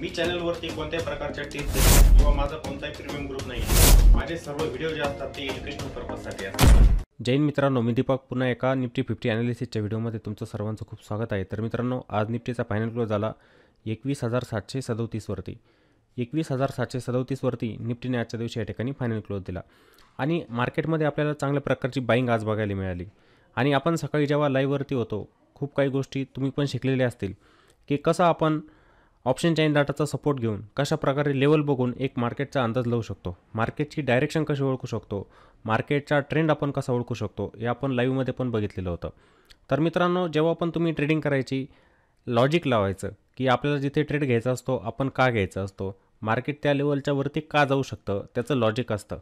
मी चॅनलवरती कोणत्या प्रकारच्या टिप्स देतो किंवा माझा कोणताही प्रीमियम ग्रुप नाही माझे सर्व व्हिडिओ जे असतात ते एज्युकेशनल साठी असतात जैन मित्रांनो मी दीपक पुन्हा एका निफ्टी फिफ्टी अॅनालिसिसच्या व्हिडिओमध्ये तुमचं सर्वांचं खूप स्वागत आहे तर मित्रांनो आज निफ्टीचा फायनल क्लोज झाला एकवीस हजार सातशे सदोतीसवरती एकवीस हजार सातशे सदोतीसवरती निफ्टीने आजच्या दिवशी या ठिकाणी फायनल क्लोज दिला आणि मार्केटमध्ये आपल्याला चांगल्या प्रकारची बाईंग आज बघायला मिळाली आणि आपण सकाळी जेव्हा लाईव्हवरती होतो खूप काही गोष्टी तुम्ही पण शिकलेल्या असतील की कसं आपण ऑप्शन चेन डाटाचा सपोर्ट घेऊन कशाप्रकारे लेवल बघून एक मार्केटचा अंदाज लावू शकतो मार्केटची डायरेक्शन कशी ओळखू शकतो मार्केटचा ट्रेंड आपण कसा ओळखू शकतो हे आपण लाईव्हमध्ये पण बघितलेलं होतं तर मित्रांनो जेव्हा पण तुम्ही ट्रेडिंग करायची लॉजिक लावायचं की आपल्याला जिथे ट्रेड घ्यायचा असतो आपण का घ्यायचा असतो मार्केट त्या लेवलच्या वरती का जाऊ शकतं त्याचं लॉजिक असतं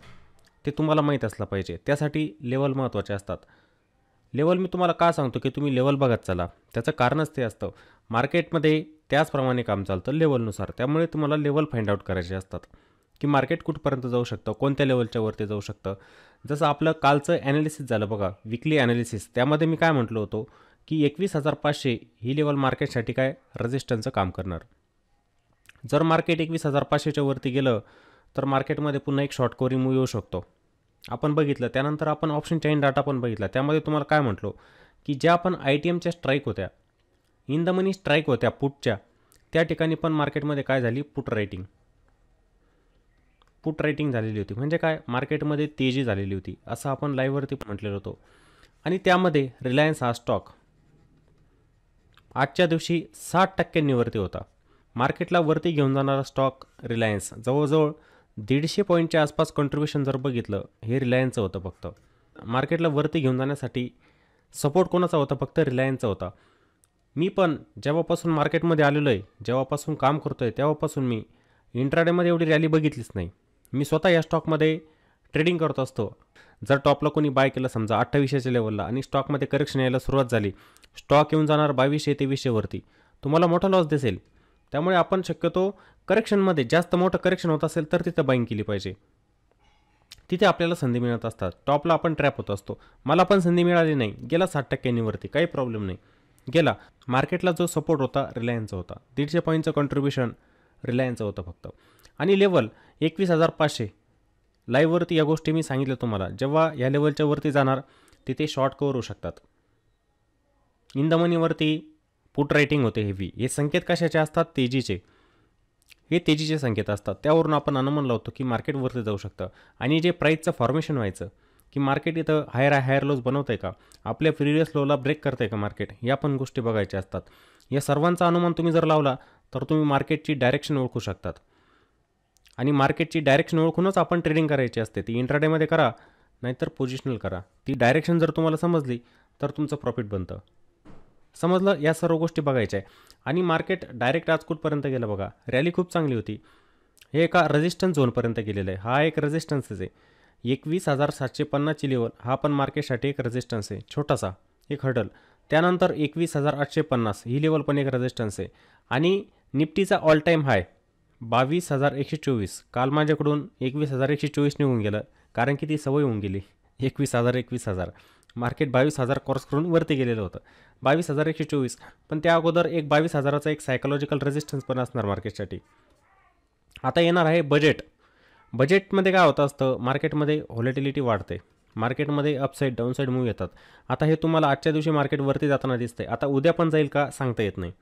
ते तुम्हाला माहीत असलं पाहिजे त्यासाठी लेवल महत्त्वाचे असतात लेवल मी तुम्हाला का सांगतो की तुम्ही लेवल बघत चला त्याचं कारणच ते असतं मार्केटमध्ये त्याचप्रमाणे काम चालतं लेवलनुसार त्यामुळे तुम्हाला लेवल फाइंड आउट करायचे असतात की मार्केट कुठपर्यंत जाऊ शकतं कोणत्या लेवलच्या वरती जाऊ शकतं जसं आपलं कालचं ॲनालिसिस झालं बघा विकली ॲनालिसिस त्यामध्ये मी काय म्हटलो होतो की एकवीस हजार पाचशे ही लेवल मार्केटसाठी काय रजिस्टन्सचं काम करणार जर मार्केट एकवीस हजार पाचशेच्या वरती गेलं तर मार्केटमध्ये पुन्हा एक शॉर्ट कोरी मूव्ह येऊ शकतो आपण बघितलं त्यानंतर आपण ऑप्शन चेन डाटा पण बघितला त्यामध्ये तुम्हाला काय म्हटलो की ज्या आपण आय टी एमच्या स्ट्राईक होत्या इन द मनी स्ट्राईक होत्या पुटच्या त्या ठिकाणी पण मार्केटमध्ये काय झाली पुट रायटिंग पुट रायटिंग झालेली होती म्हणजे काय मार्केटमध्ये तेजी झालेली होती असं आपण लाईव्हवरती म्हटलेलं होतो आणि त्यामध्ये रिलायन्स हा स्टॉक आजच्या दिवशी साठ टक्क्यांनीवरती होता मार्केटला वरती घेऊन जाणारा स्टॉक रिलायन्स जवळजवळ दीडशे पॉईंटच्या आसपास कॉन्ट्रीब्युशन जर बघितलं हे रिलायन्सचं होतं फक्त मार्केटला वरती घेऊन जाण्यासाठी सपोर्ट कोणाचा होता फक्त रिलायन्सचा होता मी पण जेव्हापासून मार्केटमध्ये आलेलो आहे जेव्हापासून काम करतो आहे तेव्हापासून मी इंट्राडेमध्ये एवढी रॅली बघितलीच नाही मी स्वतः या स्टॉकमध्ये ट्रेडिंग करत असतो जर टॉपला कोणी बाय केलं समजा अठ्ठावीसशेच्या लेवलला आणि स्टॉकमध्ये करेक्शन यायला सुरुवात झाली स्टॉक येऊन जाणार बावीसशे तेवीसशेवरती तुम्हाला मोठा लॉस दिसेल त्यामुळे आपण शक्यतो करेक्शनमध्ये जास्त मोठं करेक्शन होत असेल तर तिथं बाईंग केली पाहिजे तिथे आपल्याला संधी मिळत असतात टॉपला आपण ट्रॅप होत असतो मला पण संधी मिळाली नाही गेला साठ टक्क्यांनीवरती काही प्रॉब्लेम नाही गेला मार्केटला जो सपोर्ट होता रिलायन्सचा होता दीडशे पॉईंटचं कॉन्ट्रीब्युशन रिलायन्सचं होतं फक्त आणि लेवल एकवीस हजार पाचशे लाईव्हवरती या गोष्टी मी सांगितल्या तुम्हाला जेव्हा या लेवलच्या वरती जाणार तिथे शॉर्ट कव्हर होऊ शकतात इन द मनीवरती पुट रायटिंग होते हेवी हे संकेत कशाचे असतात तेजीचे हे तेजीचे संकेत असतात त्यावरून आपण अनुमान लावतो की मार्केटवरती जाऊ शकतं आणि जे प्राईजचं फॉर्मेशन व्हायचं की मार्केट इथं हायर हायर लोज बनवत आहे का आपल्या प्रिवियस लोला ब्रेक करत आहे का मार्केट या पण गोष्टी बघायच्या असतात या सर्वांचा अनुमान तुम्ही जर लावला तर तुम्ही मार्केटची डायरेक्शन ओळखू शकतात आणि मार्केटची डायरेक्शन ओळखूनच आपण ट्रेडिंग करायची असते ती इंट्राडेमध्ये करा नाहीतर पोजिशनल करा ती डायरेक्शन जर तुम्हाला समजली तर तुमचं प्रॉफिट बनतं समजलं या सर्व गोष्टी बघायच्या आहे आणि मार्केट डायरेक्ट आज कुठपर्यंत गेलं बघा रॅली खूप चांगली होती हे एका रेजिस्टन्स झोनपर्यंत गेलेलं आहे हा एक रेजिस्टन्सच आहे एकवीस हजार सातशे पन्नासची लेवल हा पण मार्केटसाठी एक रेजिस्टन्स आहे छोटासा एक हडल त्यानंतर एकवीस हजार आठशे पन्नास ही लेवल पण एक रेजिस्टन्स आहे आणि निफ्टीचा ऑल टाईम हाय बावीस हजार एकशे चोवीस काल माझ्याकडून एकवीस हजार एकशे चोवीस निघून गेलं कारण की ती सवय होऊन गेली एकवीस हजार एकवीस हजार मार्केट बावीस हजार क्रॉस करून वरती गेलेलं होतं बावीस हजार एकशे चोवीस पण त्या अगोदर एक बावीस हजाराचा एक सायकोलॉजिकल रेजिस्टन्स पण असणार मार्केटसाठी आता येणार आहे बजेट बजेटमध्ये काय होतं असतं मार्केटमध्ये व्हॉलेटिलिटी वाढते मार्केटमध्ये अपसाईड डाऊनसाईड मूव्ह येतात आता हे तुम्हाला आजच्या दिवशी मार्केटवरती जाताना दिसते आता उद्या पण जाईल का सांगता येत नाही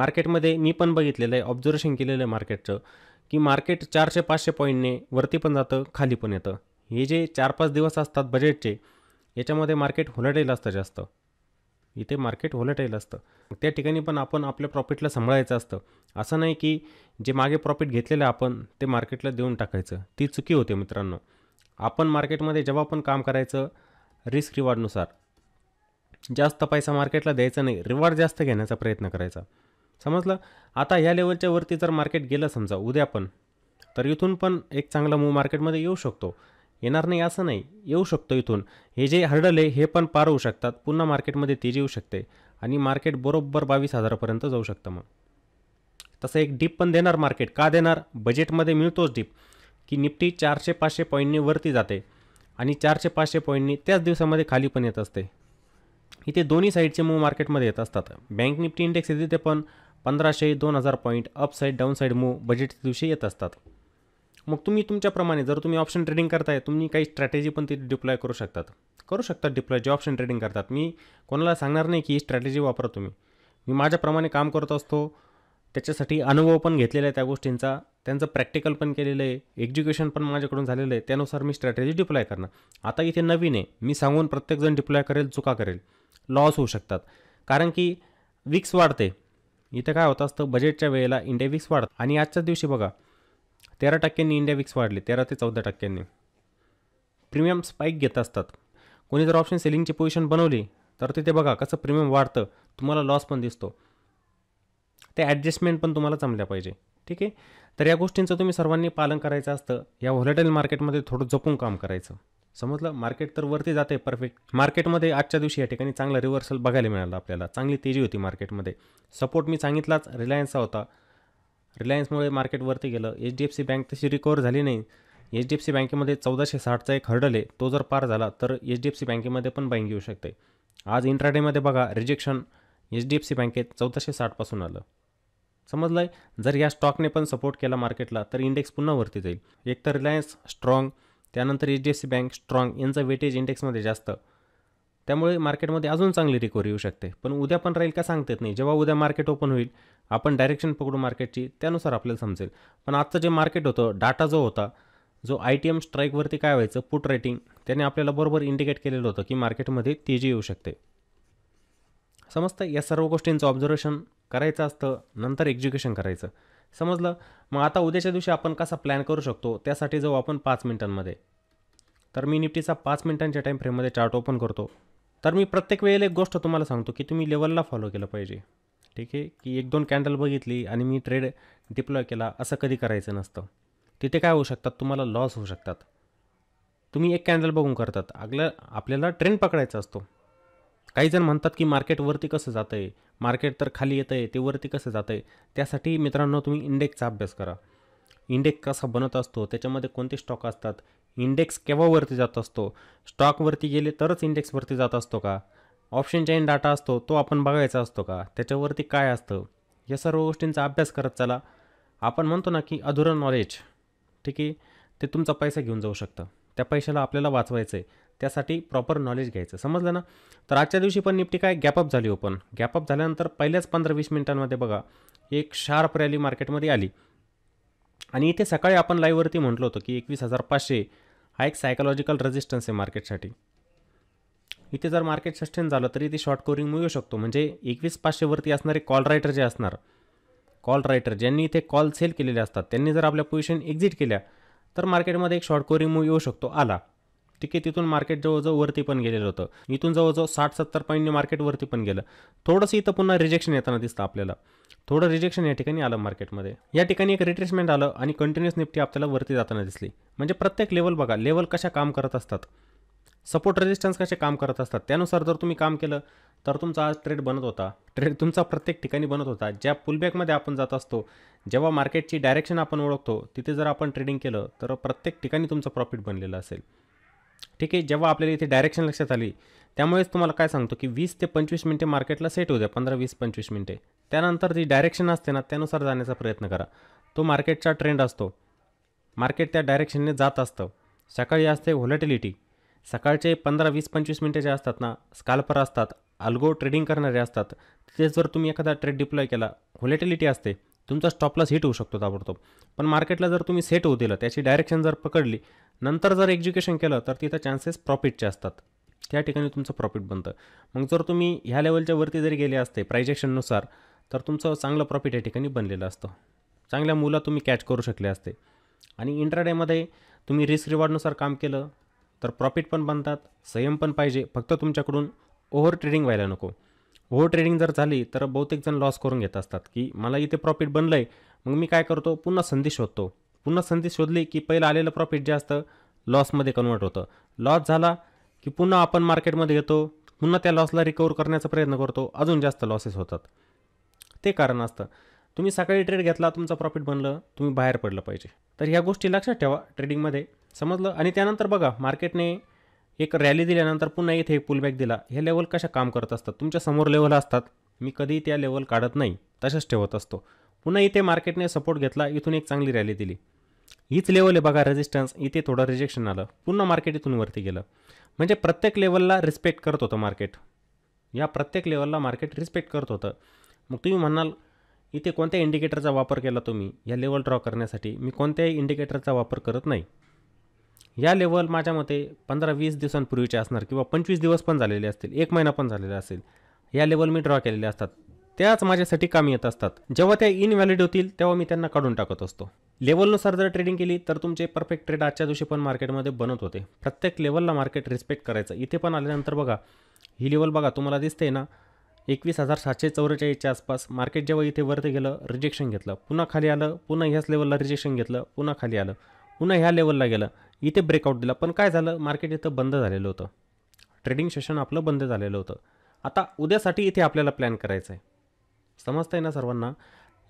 मार्केटमध्ये मी पण बघितलेलं आहे ऑब्झर्वेशन केलेलं आहे मार्केटचं की मार्केट चारशे पाचशे पॉईंटने वरती पण जातं खाली पण येतं हे जे चार पाच दिवस असतात बजेटचे याच्यामध्ये मार्केट होलाटेल असतं जास्त इथे मार्केट व्हॉलेटाईल असतं त्या ठिकाणी पण आपण आपल्या प्रॉफिटला सांभाळायचं असतं असं नाही की जे मागे प्रॉफिट घेतलेलं आपण ते मार्केटला देऊन टाकायचं ती चुकी होते मित्रांनो आपण मार्केटमध्ये जेव्हा पण काम करायचं रिस्क रिवॉर्डनुसार जास्त पैसा मार्केटला द्यायचा नाही रिवॉर्ड जास्त घेण्याचा प्रयत्न करायचा समजलं आता ह्या लेवलच्या वरती जर मार्केट गेलं समजा उद्या पण तर इथून पण एक चांगला मूव मार्केटमध्ये येऊ शकतो येणार नाही असं नाही येऊ शकतो इथून हे जे हर्डल आहे हे पण पार होऊ शकतात पुन्हा मार्केटमध्ये तेजी येऊ शकते आणि मार्केट बरोबर बावीस हजारापर्यंत जाऊ शकतं मग तसं एक डीप पण देणार मार्केट का देणार बजेटमध्ये मिळतोच डीप की निफ्टी चारशे पाचशे पॉईंटनी वरती जाते आणि चारशे पाचशे पॉईंटनी त्याच दिवसामध्ये खाली पण येत असते इथे दोन्ही साईडचे मूव मार्केटमध्ये येत असतात बँक निफ्टी इंडेक्स येते ते पण पंधराशे दोन हजार point up side down side move बजेटच्या दिवशी येत असतात मग तुम्ही तुमच्याप्रमाणे जर तुम्ही ऑप्शन ट्रेडिंग करताय तुम्ही काही स्ट्रॅटेजी पण तिथे डिप्लॉय करू शकतात करू शकतात डिप्लॉय जे ऑप्शन ट्रेडिंग करतात मी कोणाला सांगणार नाही की ही स्ट्रॅटेजी वापरा तुम्ही मी माझ्याप्रमाणे काम करत असतो त्याच्यासाठी अनुभव पण घेतलेला आहे त्या गोष्टींचा त्यांचं प्रॅक्टिकल पण केलेलं आहे एज्युकेशन पण माझ्याकडून झालेलं आहे त्यानुसार मी स्ट्रॅटेजी डिप्लॉय करणार आता इथे नवीन आहे मी सांगून प्रत्येकजण डिप्लॉय करेल चुका करेल लॉस होऊ शकतात कारण की विक्स वाढते इथं काय होत असतं बजेटच्या वेळेला इंडिया विक्स वाढतं आणि आजच्याच दिवशी बघा तेरा टक्क्यांनी इंडिया विक्स वाढले तेरा ते चौदा टक्क्यांनी प्रीमियम स्पाईक घेत असतात कोणी जर ऑप्शन सेलिंगची पोझिशन बनवली तर तिथे बघा कसं प्रीमियम वाढतं तुम्हाला लॉस पण दिसतो ते ॲडजस्टमेंट पण तुम्हाला जमल्या पाहिजे ठीक आहे तर या गोष्टींचं तुम्ही सर्वांनी पालन करायचं असतं या व्हॉलेटाईल मार्केटमध्ये थोडं जपून काम करायचं समजलं मार्केट तर वरती जाते परफेक्ट मार्केटमध्ये आजच्या दिवशी या ठिकाणी चांगला रिव्हर्सल बघायला मिळालं आपल्याला चांगली तेजी होती मार्केटमध्ये सपोर्ट मी सांगितलाच रिलायन्सचा होता रिलायन्समुळे मार्केट वरती गेलं H D F C bank तशी रिकवर झाली नाही एच डी एफ सी बँकेमध्ये चौदाशे साठचा एक हर्डल आहे तो जर पार झाला तर एच डी एफ सी बँकेमध्ये पण बँक येऊ शकते आज इंट्राडेमध्ये बघा rejection H D F C बँकेत चौदाशे साठपासून आलं समजलं आहे जर या स्टॉकने पण सपोर्ट केला मार्केटला तर इंडेक्स पुन्हा वरती जाईल एक तर रिलायन्स स्ट्रॉंग त्यानंतर H D F C bank strong यांचा वेटेज इंडेक्समध्ये जास्त त्यामुळे मार्केटमध्ये अजून चांगली रिकवरी येऊ शकते पण उद्या पण राहील का सांगतात नाही जेव्हा उद्या मार्केट ओपन होईल आपण डायरेक्शन पकडू मार्केटची त्यानुसार आपल्याला समजेल पण आजचं जे मार्केट होतं डाटा जो होता जो आय टी एम स्ट्राईकवरती काय व्हायचं पुट रेटिंग त्याने आपल्याला बरोबर इंडिकेट केलेलं होतं की मार्केटमध्ये तेजी येऊ शकते समजतं या सर्व गोष्टींचं ऑब्झर्वेशन करायचं असतं नंतर एक्झिक्युशन करायचं समजलं मग आता उद्याच्या दिवशी आपण कसा प्लॅन करू शकतो त्यासाठी जाऊ आपण पाच मिनिटांमध्ये तर मी निफ्टीचा पाच मिनिटांच्या टाईम फ्रेममध्ये चार्ट ओपन करतो तर मी प्रत्येक वेळेला एक गोष्ट तुम्हाला सांगतो की तुम्ही लेवलला फॉलो केलं पाहिजे ठीक आहे की एक दोन कॅन्डल बघितली आणि मी ट्रेड डिप्लॉय केला असं कधी करायचं नसतं तिथे काय होऊ शकतात तुम्हाला लॉस होऊ शकतात तुम्ही एक कॅन्डल बघून करतात आगल्या आपल्याला ट्रेंड पकडायचा असतो काही जण म्हणतात की मार्केटवरती कसं जातं आहे मार्केट तर खाली येतं आहे ते वरती कसं जातं आहे त्यासाठी मित्रांनो तुम्ही इंडेक्सचा अभ्यास करा इंडेक्स कसा बनत असतो त्याच्यामध्ये कोणते स्टॉक असतात इंडेक्स केव्हावरती जात असतो स्टॉकवरती गेले तरच इंडेक्सवरती जात असतो का ऑप्शन चेन डाटा असतो तो आपण बघायचा असतो का त्याच्यावरती काय असतं या सर्व गोष्टींचा अभ्यास करत चला आपण म्हणतो ना की अधुरं नॉलेज ठीक आहे ते तुमचा पैसा घेऊन जाऊ शकतं त्या पैशाला आपल्याला वाचवायचं आहे त्यासाठी प्रॉपर नॉलेज घ्यायचं समजलं ना तर आजच्या दिवशी पण निफ्टी काय गॅपअप झाली ओपन गॅपअप झाल्यानंतर पहिल्याच पंधरा वीस मिनिटांमध्ये बघा एक शार्प रॅली मार्केटमध्ये आली आणि इथे सकाळी आपण लाईव्हवरती म्हटलं होतं की एकवीस हजार पाचशे हा एक सायकोलॉजिकल रेजिस्टन्स आहे मार्केटसाठी इथे जर मार्केट सस्टेन झालं तरी इथे शॉर्ट कोरिंग मिळू शकतो म्हणजे एकवीस पाचशेवरती असणारे कॉल रायटर जे असणार कॉल रायटर ज्यांनी इथे कॉल सेल केलेले असतात त्यांनी जर आपल्या पोझिशन एक्झिट केल्या तर मार्केटमध्ये एक शॉर्ट कोरिंग मूव्ह येऊ शकतो आला ठीक आहे तिथून मार्केट जवळजवळ वरती पण गेलेलं होतं इथून जवळजवळ साठ सत्तर पॉईंटने मार्केट वरती पण गेलं थोडंसं इथं पुन्हा रिजेक्शन येताना दिसतं आपल्याला थोडं रिजेक्शन या ठिकाणी आलं मार्केटमध्ये या ठिकाणी एक रिट्रेसमेंट आलं आणि कंटिन्युअस निफ्टी आपल्याला वरती जाताना दिसली म्हणजे प्रत्येक लेवल बघा लेवल कशा काम करत असतात सपोर्ट रेजिस्टन्स कसे काम करत असतात त्यानुसार जर तुम्ही काम केलं तर तुमचा आज ट्रेड बनत होता ट्रेड तुमचा प्रत्येक ठिकाणी बनत होता ज्या पुलबॅकमध्ये आपण जात असतो जेव्हा मार्केटची डायरेक्शन आपण ओळखतो तिथे जर आपण ट्रेडिंग केलं तर प्रत्येक ठिकाणी तुमचं प्रॉफिट बनलेलं असेल ठीक आहे जेव्हा आपल्याला इथे डायरेक्शन लक्षात आली त्यामुळेच तुम्हाला काय सांगतो की वीस ते पंचवीस मिनटे मार्केटला सेट होऊ द्या पंधरा वीस पंचवीस मिनटे त्यानंतर जी डायरेक्शन असते ना त्यानुसार जाण्याचा प्रयत्न करा तो मार्केटचा ट्रेंड असतो मार्केट त्या डायरेक्शनने जात असतं सकाळी असते व्हॉलेटिलिटी सकाळचे पंधरा वीस पंचवीस मिनटे जे असतात ना स्काल्पर असतात अल्गो ट्रेडिंग करणारे असतात तेच जर तुम्ही एखादा ट्रेड डिप्लॉय केला व्हॉलेटिलिटी असते तुमचा स्टॉपलाच हिट होऊ शकतो ताबडतोब पण मार्केटला जर तुम्ही सेट होऊ दिलं त्याची डायरेक्शन जर पकडली नंतर जर एज्युकेशन केलं तर तिथं चान्सेस प्रॉफिटचे असतात त्या ठिकाणी तुमचं प्रॉफिट बनतं मग जर तुम्ही ह्या लेवलच्या वरती जरी गेले असते प्रायजेक्शननुसार तर तुमचं चांगलं प्रॉफिट या ठिकाणी बनलेलं असतं चांगल्या मुला तुम्ही कॅच करू शकले असते आणि इंट्राडेमध्ये तुम्ही रिस्क रिवॉर्डनुसार काम केलं तर प्रॉफिट पण बनतात संयम पण पाहिजे फक्त तुमच्याकडून ओव्हर ट्रेडिंग व्हायला नको ओव्हर ट्रेडिंग जर झाली तर बहुतेक जण लॉस करून घेत असतात की मला इथे प्रॉफिट बनलं आहे मग मी काय करतो पुन्हा संधी शोधतो पुन्हा संधी शोधली की पहिलं आलेलं प्रॉफिट जे असतं लॉसमध्ये कन्वर्ट होतं लॉस झाला की पुन्हा आपण मार्केटमध्ये येतो पुन्हा त्या लॉसला रिकवर करण्याचा प्रयत्न करतो अजून जास्त लॉसेस होतात ते कारण असतं तुम्ही सकाळी ट्रेड घेतला तुमचा प्रॉफिट बनलं तुम्ही बाहेर पडलं पाहिजे तर ह्या गोष्टी लक्षात ठेवा ट्रेडिंगमध्ये समजलं आणि त्यानंतर बघा मार्केटने एक रॅली दिल्यानंतर पुन्हा इथे एक पुलबॅक दिला हे लेवल कशा काम करत असतात तुमच्या समोर लेवल असतात मी कधीही त्या लेवल काढत नाही तशाच ठेवत असतो पुन्हा इथे मार्केटने सपोर्ट घेतला इथून एक चांगली रॅली दिली हीच लेवल आहे बघा रेजिस्टन्स इथे थोडं रिजेक्शन आलं पुन्हा मार्केट इथून वरती गेलं म्हणजे प्रत्येक लेवलला रिस्पेक्ट करत होतं मार्केट या प्रत्येक लेवलला मार्केट रिस्पेक्ट करत होतं मग तुम्ही म्हणाल इथे कोणत्या इंडिकेटरचा वापर केला तुम्ही या लेवल ड्रॉ करण्यासाठी मी कोणत्याही इंडिकेटरचा वापर करत नाही या लेवल माझ्या मते पंधरा वीस दिवसांपूर्वीचे असणार किंवा पंचवीस दिवस पण झालेले असतील एक महिना पण झालेला असेल या लेवल मी ड्रॉ केलेल्या असतात त्याच माझ्यासाठी कामी येत असतात जेव्हा त्या इनव्हॅलिड होतील तेव्हा मी त्यांना काढून टाकत असतो लेवलनुसार जर ट्रेडिंग केली तर तुमचे परफेक्ट ट्रेड आजच्या दिवशी पण मार्केटमध्ये बनत होते प्रत्येक लेवलला मार्केट रिस्पेक्ट करायचं इथे पण आल्यानंतर बघा ही लेवल बघा तुम्हाला दिसते ना एकवीस हजार सातशे चौवेचाळीसच्या आसपास मार्केट जेव्हा इथे वरती गेलं रिजेक्शन घेतलं पुन्हा खाली आलं पुन्हा ह्याच लेवलला रिजेक्शन घेतलं पुन्हा खाली आलं पुन्हा ह्या लेवलला गेलं इथे ब्रेकआउट दिला पण काय झालं मार्केट इथं बंद झालेलं होतं ट्रेडिंग सेशन आपलं बंद झालेलं होतं आता उद्यासाठी इथे आपल्याला प्लॅन करायचं आहे आहे ना सर्वांना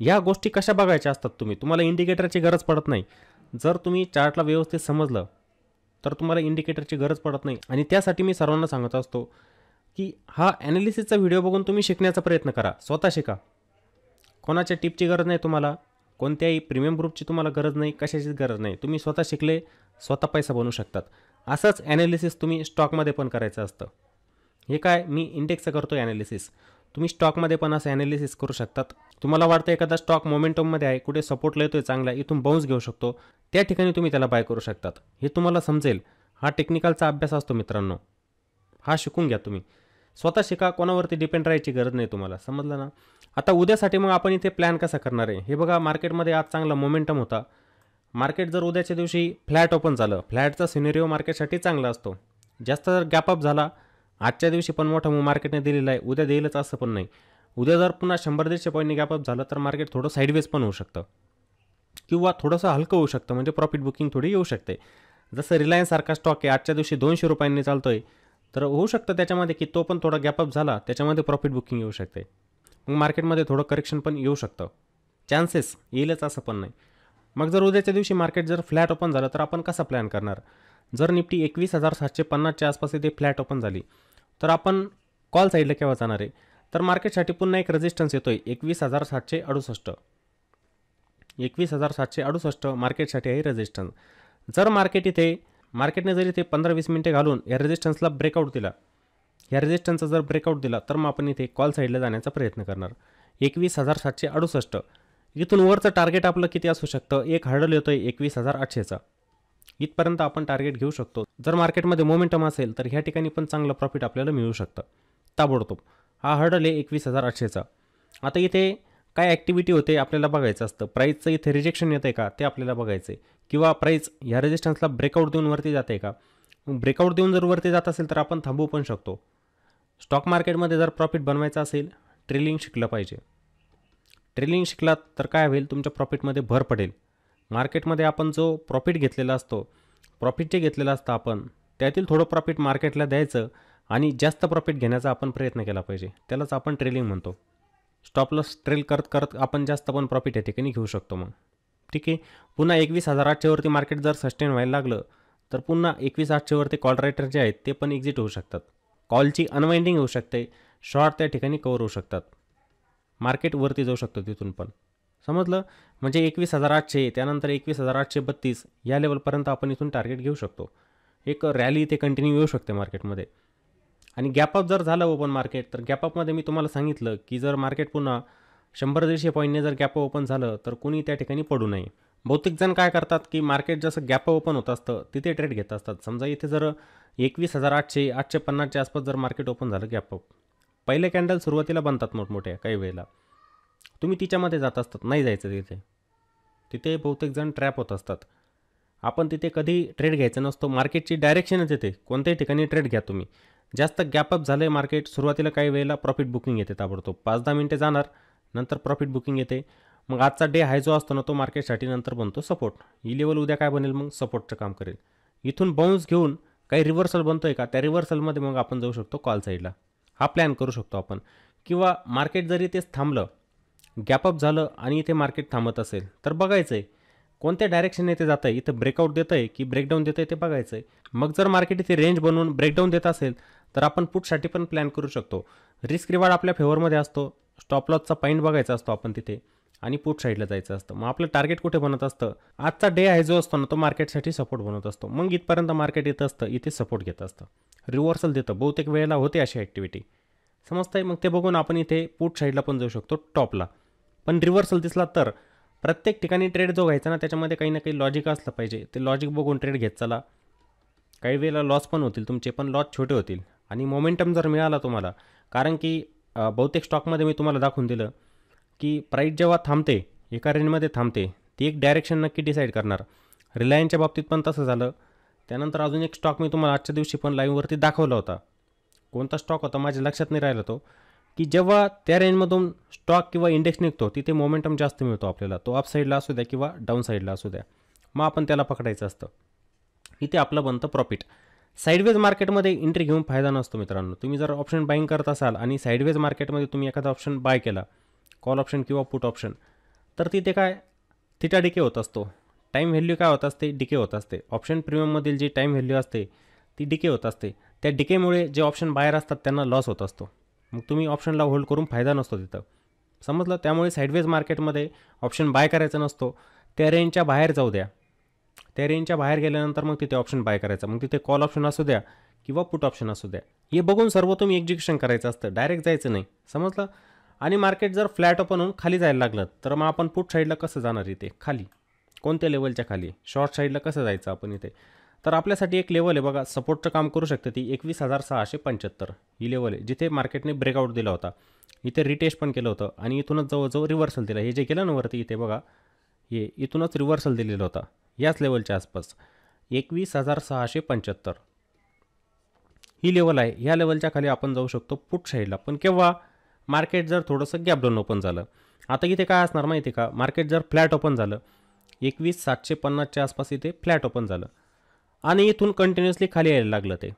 या गोष्टी कशा बघायच्या असतात तुम्ही तुम्हाला इंडिकेटरची गरज पडत नाही जर तुम्ही चार्टला व्यवस्थित समजलं तर तुम्हाला इंडिकेटरची गरज पडत नाही आणि त्यासाठी मी सर्वांना सांगत असतो की हा ॲनालिसिसचा व्हिडिओ बघून तुम्ही शिकण्याचा प्रयत्न करा स्वतः शिका कोणाच्या टिपची गरज नाही तुम्हाला कोणत्याही प्रीमियम ग्रुपची तुम्हाला गरज नाही कशाचीच गरज नाही तुम्ही स्वतः शिकले स्वतः पैसा बनवू शकतात असंच ॲनालिसिस तुम्ही स्टॉकमध्ये पण करायचं असतं हे काय मी इंडेक्सचं करतो ॲनालिसिस तुम्ही स्टॉकमध्ये पण असं ॲनालिसिस करू शकतात तुम्हाला वाटतं एखादा स्टॉक मोमेंटममध्ये आहे कुठे सपोर्ट येतोय चांगला इथून बाउन्स घेऊ शकतो त्या ठिकाणी तुम्ही त्याला बाय करू शकतात हे तुम्हाला समजेल हा टेक्निकलचा अभ्यास असतो मित्रांनो हा शिकून घ्या तुम्ही स्वतः शिका कोणावरती डिपेंड राहायची गरज नाही तुम्हाला समजलं ना आता उद्यासाठी मग आपण इथे प्लॅन कसा करणार आहे हे बघा मार्केटमध्ये आज चांगला मोमेंटम होता मार्केट जर उद्याच्या दिवशी फ्लॅट ओपन झालं फ्लॅटचा सिनेरिओ मार्केटसाठी चांगला असतो जास्त जर गॅपअप झाला आजच्या दिवशी पण मोठा मार्केटने दिलेला आहे उद्या देईलच असं पण नाही उद्या जर पुन्हा शंभर दीडशे पॉईंटने गॅपअप झालं तर मार्केट थोडं साईडवेज पण होऊ शकतं किंवा थोडंसं हलकं होऊ शकतं म्हणजे प्रॉफिट बुकिंग थोडी येऊ शकते जसं रिलायन्ससारखा स्टॉक आहे आजच्या दिवशी दोनशे रुपयांनी चालतो आहे तर होऊ शकतं त्याच्यामध्ये की तो पण थोडा गॅपअप झाला त्याच्यामध्ये प्रॉफिट बुकिंग येऊ शकते मग मार्केटमध्ये थोडं करेक्शन पण येऊ शकतं चान्सेस येईलच असं पण नाही मग जर उद्याच्या दिवशी मार्केट जर फ्लॅट ओपन झालं तर आपण कसा प्लॅन करणार जर निफ्टी एकवीस हजार सातशे पन्नासच्या आसपास इथे फ्लॅट ओपन झाली तर आपण कॉल साईडला केव्हा जाणार आहे तर मार्केटसाठी पुन्हा एक रेजिस्टन्स येतो आहे एकवीस हजार सातशे अडुसष्ट एकवीस हजार सातशे अडुसष्ट मार्केटसाठी आहे रेजिस्टन्स जर मार्केट इथे मार्केटने जरी इथे पंधरा वीस मिनटे घालून या रेजिस्टन्सला ब्रेकआउट दिला या रेजिस्टन्सचा जर ब्रेकआउट दिला तर मग आपण इथे कॉल साईडला जाण्याचा प्रयत्न करणार एकवीस हजार सातशे अडुसष्ट इथून वरचं टार्गेट आपलं किती असू शकतं एक हर्डल येतो आहे एकवीस हजार आठशेचा इथपर्यंत आपण टार्गेट घेऊ शकतो जर मार्केटमध्ये मोमेंटम असेल तर ह्या ठिकाणी पण चांगलं प्रॉफिट आपल्याला मिळू शकतं ताबडतोब हा हर्डल आहे एकवीस हजार आठशेचा आता इथे काय ॲक्टिव्हिटी होते आपल्याला बघायचं असतं प्राईजचं इथे रिजेक्शन येतं आहे का ते आपल्याला बघायचं आहे किंवा प्राईज ह्या रेजिस्टन्सला ब्रेकआउट देऊन वरती जाते का ब्रेकआउट देऊन जर वरती जात असेल तर आपण थांबवू पण शकतो स्टॉक मार्केटमध्ये जर प्रॉफिट बनवायचा असेल ट्रेलिंग शिकलं पाहिजे ट्रेलिंग शिकलात तर काय होईल तुमच्या प्रॉफिटमध्ये भर पडेल मार्केटमध्ये आपण जो प्रॉफिट घेतलेला असतो प्रॉफिट जे घेतलेलं असतं आपण त्यातील थोडं प्रॉफिट मार्केटला द्यायचं आणि जास्त प्रॉफिट घेण्याचा आपण प्रयत्न केला पाहिजे त्यालाच आपण ट्रेलिंग म्हणतो स्टॉप ट्रेल करत करत आपण जास्त पण प्रॉफिट या ठिकाणी घेऊ शकतो मग ठीक आहे पुन्हा एकवीस हजार आठशेवरती मार्केट जर सस्टेन व्हायला लागलं तर पुन्हा एकवीस आठशेवरती कॉल रायटर जे आहेत ते पण एक्झिट होऊ शकतात कॉलची अनवाइंडिंग होऊ शकते शॉर्ट त्या ठिकाणी कवर होऊ शकतात मार्केट वरती जाऊ शकतो तिथून पण समजलं म्हणजे एकवीस हजार आठशे त्यानंतर एकवीस हजार आठशे बत्तीस या लेवलपर्यंत आपण इथून टार्गेट घेऊ शकतो एक रॅली इथे कंटिन्यू येऊ शकते मार्केटमध्ये आणि गॅपअप जर झालं ओपन मार्केट तर गॅपअपमध्ये मी तुम्हाला सांगितलं की जर मार्केट पुन्हा शंभर दीडशे पॉईंटने जर गॅप ओपन झालं तर कोणी त्या ठिकाणी पडू नये जण काय करतात की मार्केट जसं गॅप ओपन होत असतं तिथे ट्रेड घेत असतात समजा इथे जर एकवीस हजार आठशे आठशे पन्नासच्या आसपास जर मार्केट ओपन झालं गॅपअप पहिले कॅन्डल सुरुवातीला बनतात मोठमोठ्या काही वेळेला तुम्ही तिच्यामध्ये जात असतात नाही जायचं तिथे तिथे जण ट्रॅप होत असतात आपण तिथे कधी ट्रेड घ्यायचं नसतो मार्केटची डायरेक्शनच येते कोणत्याही ठिकाणी ट्रेड घ्या तुम्ही जास्त गॅपअप झालं आहे मार्केट सुरुवातीला काही वेळेला प्रॉफिट बुकिंग येते ताबडतोब पाच दहा मिनटे जाणार नंतर प्रॉफिट बुकिंग येते मग आजचा डे हाय जो असतो ना तो मार्केटसाठी नंतर बनतो सपोर्ट ही लेवल उद्या काय बनेल मग सपोर्टचं काम करेल इथून बाउन्स घेऊन काही रिव्हर्सल बनतोय का त्या रिव्हर्सलमध्ये मग आपण जाऊ शकतो कॉल साईडला हा प्लॅन करू शकतो आपण किंवा मार्केट जरी तेच थांबलं गॅपअप झालं आणि इथे मार्केट थांबत असेल तर बघायचं आहे कोणत्या डायरेक्शनने इथे जातं आहे इथं ब्रेकआउट देतं आहे की ब्रेकडाऊन देतं आहे ते बघायचं आहे मग जर मार्केट इथे रेंज बनवून ब्रेकडाऊन देत असेल तर आपण पुटसाठी पण प्लॅन करू शकतो रिस्क रिवार्ड आपल्या फेवरमध्ये असतो स्टॉप लॉसचा पॉईंट बघायचा असतो आपण तिथे आणि पुट साईडला जायचं असतं मग आपलं टार्गेट कुठे बनत असतं आजचा डे आहे जो असतो ना तो मार्केटसाठी सपोर्ट बनत असतो मग इथपर्यंत मार्केट येत असतं इथे सपोर्ट घेत असतं रिव्हर्सल देतं बहुतेक वेळेला होते अशी ॲक्टिव्हिटी आहे मग ते बघून आपण इथे पुट साईडला पण जाऊ शकतो टॉपला पण रिव्हर्सल दिसला तर प्रत्येक ठिकाणी ट्रेड जो घ्यायचा ना त्याच्यामध्ये काही ना काही लॉजिक असलं पाहिजे ते लॉजिक बघून ट्रेड घेत चला काही वेळेला लॉस पण होतील तुमचे पण लॉस छोटे होतील आणि मोमेंटम जर मिळाला तुम्हाला कारण की बहुतेक स्टॉकमध्ये मी तुम्हाला दाखवून दिलं की प्राईस जेव्हा थांबते एका रेंजमध्ये थांबते ती एक डायरेक्शन नक्की डिसाईड करणार रिलायन्सच्या बाबतीत पण तसं झालं त्यानंतर अजून एक स्टॉक मी तुम्हाला आजच्या दिवशी पण लाईव्हवरती दाखवला होता कोणता स्टॉक होता माझ्या लक्षात नाही राहिला तो की जेव्हा त्या रेंजमधून स्टॉक किंवा इंडेक्स निघतो तिथे मोमेंटम जास्त मिळतो आपल्याला तो अपसाईडला असू द्या किंवा डाऊन साईडला असू द्या मग आपण त्याला पकडायचं असतं इथे आपलं बनतं प्रॉफिट साईडवेज मार्केटमध्ये एंट्री घेऊन फायदा नसतो मित्रांनो तुम्ही जर ऑप्शन बाईंग करत असाल आणि साईडवेज मार्केटमध्ये तुम्ही एखादा ऑप्शन बाय केला कॉल ऑप्शन किंवा पुट ऑप्शन तर तिथे काय थिटा डिके होत असतो टाईम व्हॅल्यू काय होत असते डिके होत असते ऑप्शन प्रीमियममधील जी टाईम व्हॅल्यू असते ती डिके होत असते त्या डिकेमुळे जे ऑप्शन बाहेर असतात त्यांना लॉस होत असतो मग तुम्ही ऑप्शनला होल्ड करून फायदा नसतो तिथं समजलं त्यामुळे साईडवेज मार्केटमध्ये ऑप्शन बाय करायचं नसतो त्या रेंजच्या बाहेर जाऊ द्या त्या रेंजच्या बाहेर गेल्यानंतर मग तिथे ऑप्शन बाय करायचा मग तिथे कॉल ऑप्शन असू द्या किंवा पुट ऑप्शन असू द्या हे बघून सर्व तुम्ही एक्झिक्युशन करायचं असतं डायरेक्ट जायचं नाही समजलं आणि मार्केट जर फ्लॅट ओपन होऊन खाली जायला लागलं तर मग आपण पुट साईडला कसं जाणार इथे खाली कोणत्या लेवलच्या खाली शॉर्ट साईडला कसं जायचं आपण इथे तर आपल्यासाठी एक लेवल आहे बघा सपोर्टचं काम करू शकते ती एकवीस हजार सहाशे पंच्याहत्तर ही लेवल आहे जिथे मार्केटने ब्रेकआउट दिला होता इथे रिटेस्ट पण केलं होतं आणि इथूनच जवळजवळ रिव्हर्सल दिला हे जे केलं ना वरती इथे बघा ये इथूनच रिव्हर्सल दिलेला होता याच लेवलच्या आसपास एकवीस हजार सहाशे पंच्याहत्तर ही लेवल आहे ह्या लेवलच्या खाली आपण जाऊ शकतो पुट साईडला पण केव्हा मार्केट जर थोडंसं गॅपडाऊन ओपन झालं आता इथे काय असणार माहिती का मार्केट जर फ्लॅट ओपन झालं एकवीस सातशे पन्नासच्या आसपास इथे फ्लॅट ओपन झालं आणि इथून कंटिन्युअसली खाली यायला लागलं ते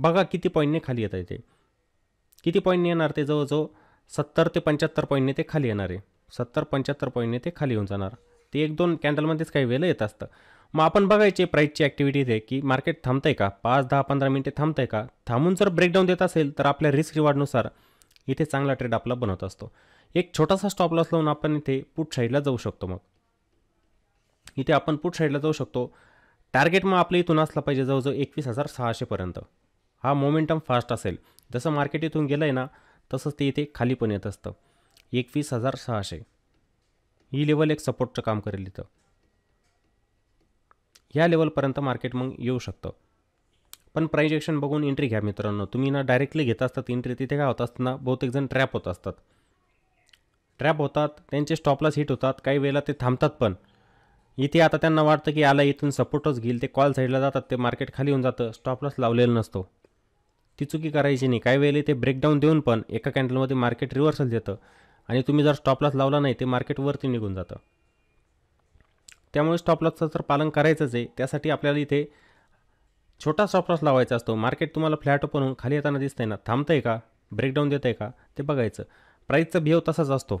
बघा किती पॉईंटने खाली येत आहे ते किती पॉईंटने येणार ते जवळजवळ सत्तर ते पंच्याहत्तर पॉईंटने ते खाली येणार आहे सत्तर पंच्याहत्तर पॉईंटने ते खाली होऊन जाणार ते एक दोन कॅन्डलमध्येच काही वेळ येत असतं मग आपण बघायचे प्राईजची ॲक्टिव्हिटी आहे की मार्केट थांबतंय का पाच दहा पंधरा मिनिटे थांबतंय का थांबून जर ब्रेकडाऊन देत असेल तर आपल्या रिस्क रिवॉर्डनुसार इथे चांगला ट्रेड आपला बनवत असतो एक छोटासा स्टॉप लॉस लावून आपण इथे पुट साईडला जाऊ शकतो मग इथे आपण पुट साईडला जाऊ शकतो टार्गेट मग आपल्या इथून असला पाहिजे जवळजवळ एकवीस हजार सहाशेपर्यंत हा मोमेंटम फास्ट असेल जसं मार्केट इथून गेलं आहे ना तसंच ते इथे खाली पण येत असतं एकवीस हजार सहाशे ही लेवल एक सपोर्टचं काम करेल इथं ह्या लेवलपर्यंत मार्केट मग येऊ शकतं पण प्राईज बघून एंट्री घ्या मित्रांनो तुम्ही ना डायरेक्टली घेत असतात एंट्री तिथे काय होत असताना जण ट्रॅप होत असतात ट्रॅप होतात त्यांचे स्टॉपलाच हिट होतात काही वेळेला ते थांबतात पण इथे आता त्यांना वाटतं की आला इथून सपोर्टच घेईल ते कॉल साईडला जातात ते मार्केट खाली येऊन जातं स्टॉपलाच लावलेलं नसतो ती चुकी करायची नाही काही वेळेला ते ब्रेकडाऊन देऊन पण एका कॅन्डलमध्ये मार्केट रिव्हर्सल देतं आणि तुम्ही जर स्टॉपलॉस लावला नाही ते मार्केटवरती निघून जातं त्यामुळे स्टॉपलॉसचं तर पालन करायचंच आहे त्यासाठी आपल्याला इथे छोटा स्टॉपलॉस लावायचा असतो मार्केट तुम्हाला फ्लॅट ओपन होऊन खाली येताना दिसतंय ना थांबतं आहे का ब्रेकडाऊन देत आहे का ते बघायचं प्राईसचा बिहेव तसाच असतो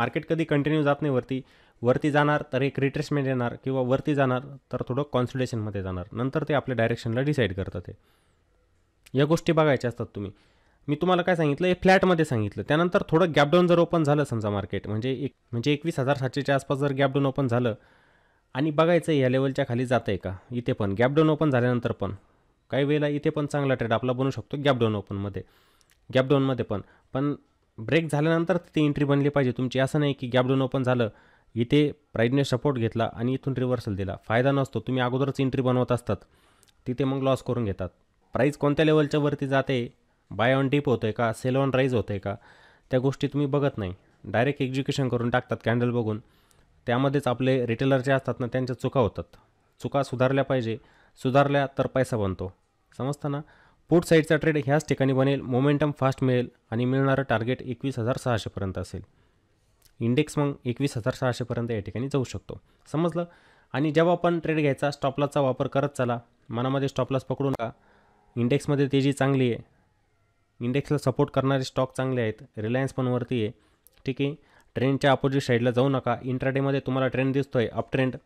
मार्केट कधी कंटिन्यू जात नाही वरती वरती जाणार तर एक रिट्रेसमेंट येणार किंवा वरती जाणार तर थोडं कॉन्सिडेशनमध्ये जाणार नंतर ते आपल्या डायरेक्शनला डिसाईड करतात ते या गोष्टी बघायच्या असतात तुम्ही मी तुम्हाला काय सांगितलं हे फ्लॅटमध्ये सांगितलं त्यानंतर थोडं गॅपडाऊन जर ओपन झालं समजा मार्केट म्हणजे एक म्हणजे एकवीस हजार सातशेच्या आसपास जर गॅपडाऊन ओपन झालं आणि बघायचं या लेवलच्या खाली जात आहे का इथे पण गॅपडाऊन ओपन झाल्यानंतर पण काही वेळेला इथे पण चांगला ट्रेड आपला बनू शकतो गॅपडाऊन ओपनमध्ये गॅपडाऊनमध्ये पण पण ब्रेक झाल्यानंतर तिथे एंट्री बनली पाहिजे तुमची असं नाही की गॅपडाऊन ओपन झालं इथे प्राईजने सपोर्ट घेतला आणि इथून रिव्हर्सल दिला फायदा नसतो तुम्ही अगोदरच एंट्री बनवत असतात तिथे मग लॉस करून घेतात प्राईज कोणत्या लेवलच्या वरती जाते बाय ऑन डीप होतं आहे का सेल ऑन राईज होतं आहे का त्या गोष्टी तुम्ही बघत नाही डायरेक्ट एक्झिक्युशन करून टाकतात कॅन्डल बघून त्यामध्येच आपले रिटेलर जे असतात ना त्यांच्या चुका होतात चुका सुधारल्या पाहिजे सुधारल्या तर पैसा बनतो समजताना पुट साईडचा ट्रेड ह्याच ठिकाणी बनेल मोमेंटम फास्ट मिळेल आणि मिळणारं टार्गेट एकवीस हजार सहाशेपर्यंत असेल इंडेक्स मग एकवीस हजार सहाशेपर्यंत या ठिकाणी जाऊ शकतो समजलं आणि जेव्हा आपण ट्रेड घ्यायचा स्टॉपलाचा वापर करत चला मनामध्ये स्टॉपलास पकडू नका इंडेक्समध्ये तेजी चांगली आहे इंडेक्सला सपोर्ट करणारे स्टॉक चांगले आहेत रिलायन्स पण वरती आहे ठीक आहे ट्रेंडच्या अपोजिट साईडला जाऊ नका इंट्राडेमध्ये तुम्हाला ट्रेंड दिसतो आहे अप ट्रेंड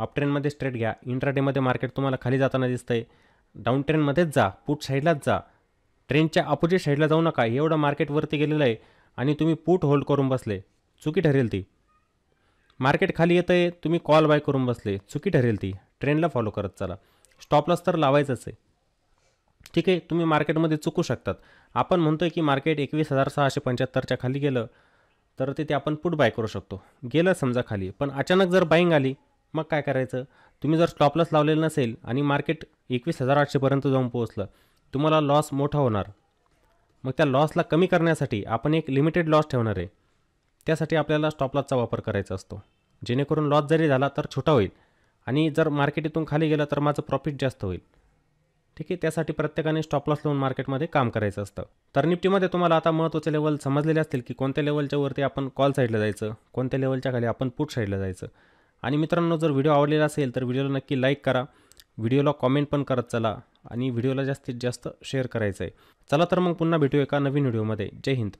अप ट्रेंडमध्ये स्ट्रेट घ्या इंट्राडेमध्ये मार्केट तुम्हाला खाली जाताना दिसतं आहे डाऊन ट्रेंडमध्येच जा पुट साईडलाच जा ट्रेंडच्या अपोजिट साईडला जाऊ नका एवढं मार्केट वरती गेलेलं आहे आणि तुम्ही पुट होल्ड करून बसले चुकी ठरेल ती मार्केट खाली येतं आहे तुम्ही कॉल बाय करून बसले चुकी ठरेल ती ट्रेंडला फॉलो करत चला स्टॉपलॉस तर लावायचंच आहे ठीक आहे तुम्ही मार्केटमध्ये चुकू शकतात आपण म्हणतो आहे की मार्केट एकवीस हजार सहाशे पंच्याहत्तरच्या खाली गेलं तर तिथे आपण पुट बाय करू शकतो गेलं समजा खाली पण अचानक जर बाईंग आली मग काय करायचं तुम्ही जर स्टॉपलॉस लावलेलं नसेल आणि मार्केट एकवीस हजार आठशेपर्यंत जाऊन पोहोचलं तुम्हाला लॉस मोठा होणार मग त्या लॉसला कमी करण्यासाठी आपण एक लिमिटेड लॉस ठेवणार आहे त्यासाठी आपल्याला स्टॉपलॉसचा वापर करायचा असतो जेणेकरून लॉस जरी झाला तर छोटा होईल आणि जर मार्केट इथून खाली गेलं तर माझं प्रॉफिट जास्त होईल ठीक आहे त्यासाठी प्रत्येकाने स्टॉप लॉस लावून मार्केटमध्ये काम करायचं असतं तर निफ्टीमध्ये तुम्हाला आता महत्त्वाचे लेवल समजलेले असतील की कोणत्या लेवलच्या वरती आपण कॉल साईडला जायचं कोणत्या लेवलच्या खाली आपण पुट साईडला जायचं आणि मित्रांनो जर व्हिडिओ आवडलेला असेल तर व्हिडिओला नक्की लाईक करा व्हिडिओला कॉमेंट पण करत चला आणि व्हिडिओला जास्तीत जास्त शेअर करायचं आहे चला तर मग पुन्हा भेटू एका नवीन व्हिडिओमध्ये जय हिंद